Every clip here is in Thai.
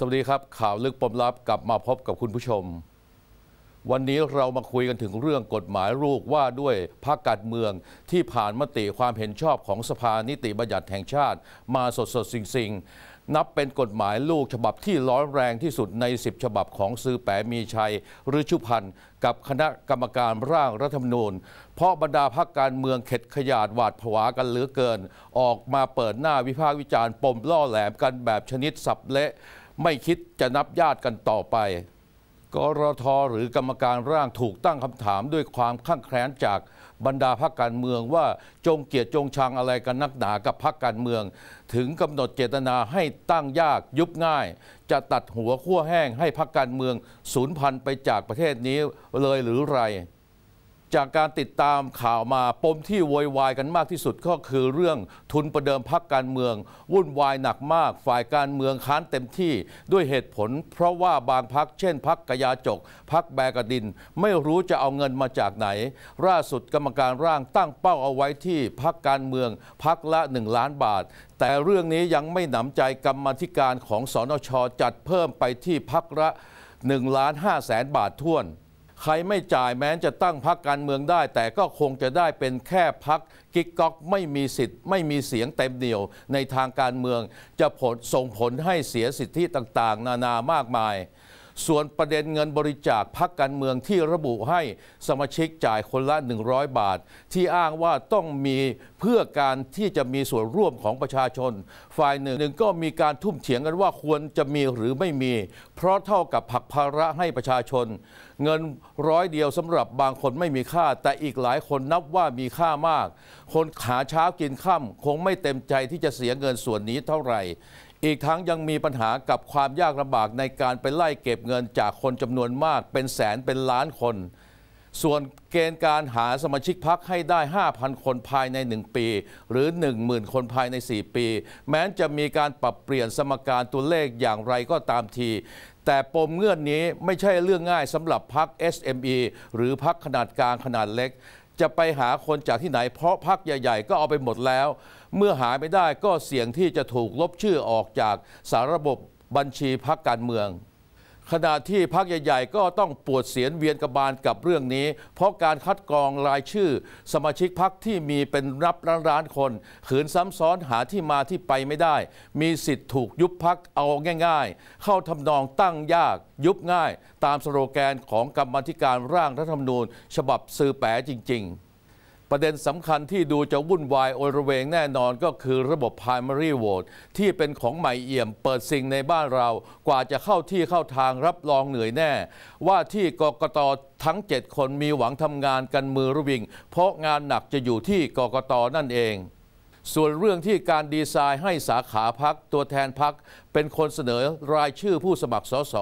สวัสดีครับ ข่าวลึกปมลับกลับมาพบกับคุณผู้ชม วันนี้เรามาคุยกันถึงเรื่องกฎหมายลูกว่าด้วยพักการเมืองที่ผ่านมติความเห็นชอบของสภานิติบัญญัติแห่งชาติมาสดสดสิงสิงนับเป็นกฎหมายลูกฉบับที่ร้อนแรงที่สุดใน 10ฉบับของซื้อแปมีชัย หรือชุพันธ์กับคณะกรรมการร่างรัฐธรรมนูญ เพราะบรรดาพักการเมืองเข็ดขยาดหวาดผวากันเหลือเกิน ออกมาเปิดหน้าวิพากษ์วิจารณ์ปมล่อแหลมกันแบบชนิดสับเละไม่คิดจะนับญาติกันต่อไปกรทหรือกรรมการร่างถูกตั้งคำถามด้วยความข้างแคลนจากบรรดาพรรคการเมืองว่าจงเกียรติจงชังอะไรกันนักหนากับพรรคการเมือง ถึงกำหนดเจตนาให้ตั้งยากยุบง่าย จะตัดหัวขั้วแห้งให้พรรคการเมืองสูญพันธุ์ไปจากประเทศนี้เลยหรือไรจากการติดตามข่าวมาปมที่โวยวายกันมากที่สุดก็คือเรื่องทุนประเดิมพักการเมือง วุ่นวายหนักมากฝ่ายการเมืองค้านเต็มที่ด้วยเหตุผลเพราะว่าบางพักเช่นพักกยาจก พักแบกดินไม่รู้จะเอาเงินมาจากไหนล่าสุดกรรมการร่างตั้งเป้าเอาไว้ที่พักการเมืองพักละ1ล้านบาทแต่เรื่องนี้ยังไม่หนำใจกรรมธิการของสอนชจัดเพิ่มไปที่พักละ1ล้าน5แสนบาทท้วนใครไม่จ่ายแม้จะตั้งพักการเมืองได้แต่ก็คงจะได้เป็นแค่พักกิ๊กก๊อกไม่มีสิทธิ์ไม่มีเสียงเต็มเหนียวในทางการเมืองจะผลส่งผลให้เสียสิทธิต่างๆนานามากมายส่วนประเด็นเงินบริจาคพักการเมืองที่ระบุให้สมาชิกจ่ายคนละ100 บาท ที่อ้างว่าต้องมีเพื่อการที่จะมีส่วนร่วมของประชาชน ฝ่ายหนึ่งหนึ่งก็มีการทุ่มเถียงกันว่าควรจะมีหรือไม่มี เพราะเท่ากับผักภาระให้ประชาชน เงินร้อยเดียวสำหรับบางคนไม่มีค่า แต่อีกหลายคนนับว่ามีค่ามาก คนหาเช้ากินค่าคงไม่เต็มใจที่จะเสียเงินส่วนนี้เท่าไหร่อีกทั้งยังมีปัญหากับความยากลำบากในการไปไล่เก็บเงินจากคนจำนวนมากเป็นแสนเป็นล้านคน ส่วนเกณฑ์การหาสมาชิกพักให้ได้ 5,000 คนภายใน 1 ปี หรือ 10,000 คนภายใน 4 ปี แม้จะมีการปรับเปลี่ยนสมการตัวเลขอย่างไรก็ตามที แต่ปมเงื่อนนี้ไม่ใช่เรื่องง่ายสำหรับพัก SME หรือพักขนาดกลางขนาดเล็กจะไปหาคนจากที่ไหนเพราะพักใหญ่ๆ ก็เอาไปหมดแล้ว เมื่อหาไม่ได้ก็เสี่ยงที่จะถูกลบชื่อออกจากสารระบบบัญชีพักการเมืองขณะที่พักใหญ่ๆ ก็ต้องปวดเสียนเวียนกระบาลกับเรื่องนี้ เพราะการคัดกรองรายชื่อสมาชิกพักที่มีเป็นรับร้าน ๆ คนขืนซ้ำซ้อนหาที่มาที่ไปไม่ได้ มีสิทธิ์ถูกยุบพักเอาง่าย ๆ เข้าทำนองตั้งยากยุบง่าย ตามสโลแกนของกรรมธิการร่างรัฐธรรมนูญ ฉบับสื่อแปรจริง ๆประเด็นสำคัญที่ดูจะวุ่นวายโอระเวงแน่นอนก็คือระบบ primary vote ที่เป็นของใหม่เอี่ยม เปิดสิ่งในบ้านเรากว่าจะเข้าที่เข้าทางรับรองเหนื่อยแน่ ว่าที่กกตทั้ง 7 คนมีหวังทำงานกันมือระวิงเพราะงานหนักจะอยู่ที่กกตนั่นเอง ส่วนเรื่องที่การดีไซน์ให้สาขาพัก ตัวแทนพักเป็นคนเสนอรายชื่อผู้สมัครสส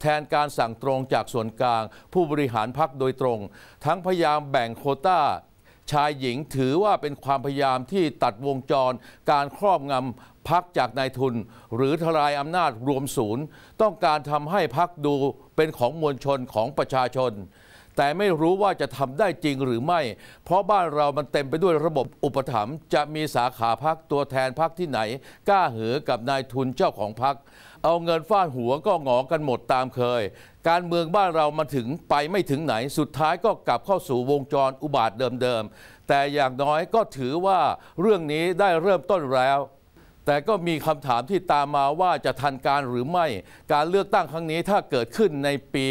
แทนการสั่งตรงจากส่วนกลาง ผู้บริหารพักโดยตรง ทั้งพยายามแบ่งโคต้าชายหญิงถือว่าเป็นความพยายามที่ตัดวงจรการครอบงำพักจากนายทุน หรือทลายอำนาจรวมศูนย์ ต้องการทำให้พักดูเป็นของมวลชนของประชาชน แต่ไม่รู้ว่าจะทำได้จริงหรือไม่ เพราะบ้านเรามันเต็มไปด้วยระบบอุปถัมภ์จะมีสาขาพักตัวแทนพักที่ไหนกล้าเหือกับนายทุนเจ้าของพักเอาเงินฟาดหัวก็หงอ กันหมดตามเคย การเมืองบ้านเรามาถึงไปไม่ถึงไหน สุดท้ายก็กลับเข้าสู่วงจรอุบาทเดิมๆ แต่อย่างน้อยก็ถือว่าเรื่องนี้ได้เริ่มต้นแล้ว แต่ก็มีคำถามที่ตามมาว่าจะทันการหรือไม่ การเลือกตั้งครั้งนี้ถ้าเกิดขึ้นในปี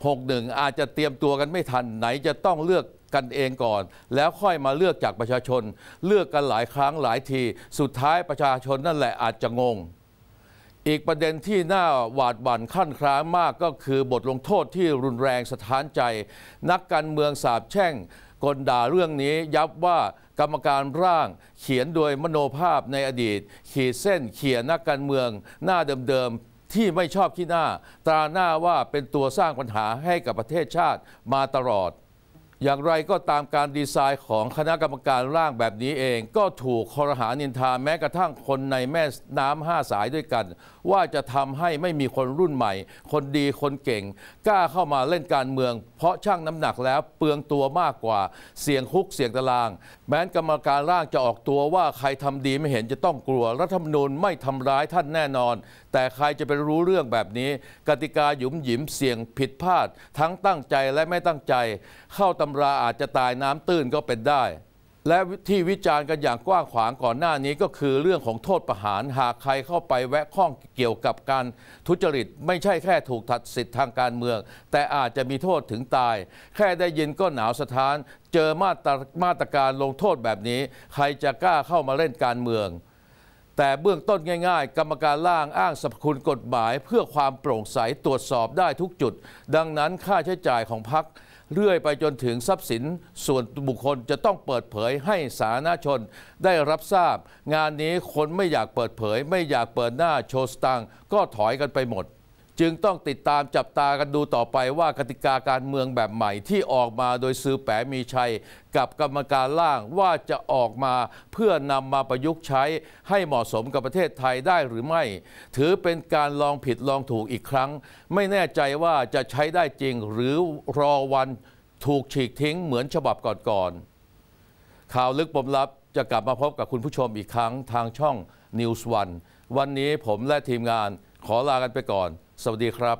61 อาจจะเตรียมตัวกันไม่ทัน ไหนจะต้องเลือกกันเองก่อน แล้วค่อยมาเลือกจากประชาชน เลือกกันหลายครั้งหลายที สุดท้ายประชาชนนั่นแหละอาจจะงงอีกประเด็นที่น่าหวาดหวั่นขั้นคร้างมากก็คือบทลงโทษที่รุนแรงสถานใจ นักการเมืองสาบแช่ง กลด่าเรื่องนี้ยับว่ากรรมการร่าง เขียนโดยมโนภาพในอดีต ขีดเส้นเขียนนักการเมืองหน้าเดิมๆที่ไม่ชอบขี้หน้า ตราหน้าว่าเป็นตัวสร้างปัญหาให้กับประเทศชาติมาตลอดอย่างไรก็ตามการดีไซน์ของคณะกรรมการร่างแบบนี้เอง ก็ถูกคอรหานินทาแม้กระทั่งคนในแม่น้ำห้าสายด้วยกัน ว่าจะทำให้ไม่มีคนรุ่นใหม่ คนดีคนเก่งกล้าเข้ามาเล่นการเมืองเพราะช่างน้ำหนักแล้วเปลืองตัวมากกว่า เสี่ยงคุกเสี่ยงตาราง แม้กรรมการร่างจะออกตัวว่าใครทำดีไม่เห็นจะต้องกลัวรัฐธรรมนูญไม่ทำร้ายท่านแน่นอน แต่ใครจะไปรู้เรื่องแบบนี้กติกาหยุมหยิมเสี่ยงผิดพลาด ทั้งตั้งใจและไม่ตั้งใจ เข้าตำำราอาจจะตายน้ำตื้นก็เป็นได้ และที่วิจารณ์กัน อย่างกว้างขวาง ก่อนหน้านี้ก็คือ เรื่องของโทษประหารหากใครเข้าไป แวะข้องเกี่ยวกับการ ทุจริตไม่ใช่แค่ถูกตัดสิทธิ์ ทางการเมือง แต่อาจจะมีโทษถึงตาย แค่ได้ยินก็หนาวสะท้าน เจอมาตรมาตรการลงโทษแบบนี้ ใครจะกล้าเข้ามาเล่นการเมืองแต่เบื้องต้นง่ายๆ กรรมการล่างอ้างสรรพคุณกฎหมาย เพื่อความโปร่งใสตรวจสอบได้ทุกจุด ดังนั้นค่าใช้จ่ายของพักเรื่อยไปจนถึงทรัพย์สิน ส่วนบุคคลจะต้องเปิดเผยให้สาธารณชนได้รับทราบ งานนี้คนไม่อยากเปิดเผย ไม่อยากเปิดหน้าโชว์สตัง ก็ถอยกันไปหมดจึงต้องติดตามจับตากันดูต่อไปว่ากติกาการเมืองแบบใหม่ที่ออกมาโดยซื้อแปมีชัย กับกรรมการล่างว่าจะออกมาเพื่อนำมาประยุกต์ใช้ให้เหมาะสมกับประเทศไทยได้หรือไม่ ถือเป็นการลองผิดลองถูกอีกครั้ง ไม่แน่ใจว่าจะใช้ได้จริงหรือรอวันถูกฉีกทิ้งเหมือนฉบับก่อนๆข่าวลึกปมลับจะกลับมาพบกับคุณผู้ชมอีกครั้งทางช่อง News One วันนี้ผมและทีมงานขอลากันไปก่อนสวัสดีครับ